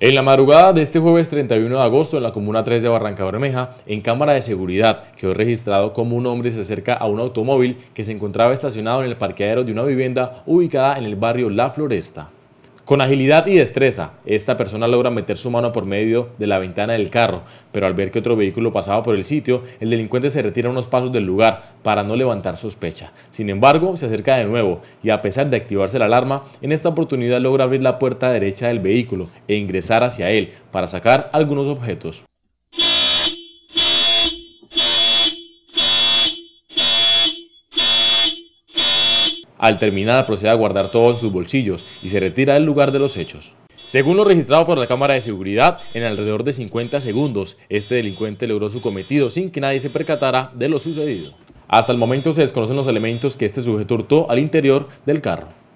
En la madrugada de este jueves 31 de agosto en la comuna 3 de Barranca Bermeja, en cámara de seguridad quedó registrado como un hombre se acerca a un automóvil que se encontraba estacionado en el parqueadero de una vivienda ubicada en el barrio La Floresta. Con agilidad y destreza, esta persona logra meter su mano por medio de la ventana del carro, pero al ver que otro vehículo pasaba por el sitio, el delincuente se retira unos pasos del lugar para no levantar sospecha. Sin embargo, se acerca de nuevo y a pesar de activarse la alarma, en esta oportunidad logra abrir la puerta derecha del vehículo e ingresar hacia él para sacar algunos objetos. Al terminar procede a guardar todo en sus bolsillos y se retira del lugar de los hechos. Según lo registrado por la cámara de seguridad, en alrededor de 50 segundos, este delincuente logró su cometido sin que nadie se percatara de lo sucedido. Hasta el momento se desconocen los elementos que este sujeto hurtó al interior del carro.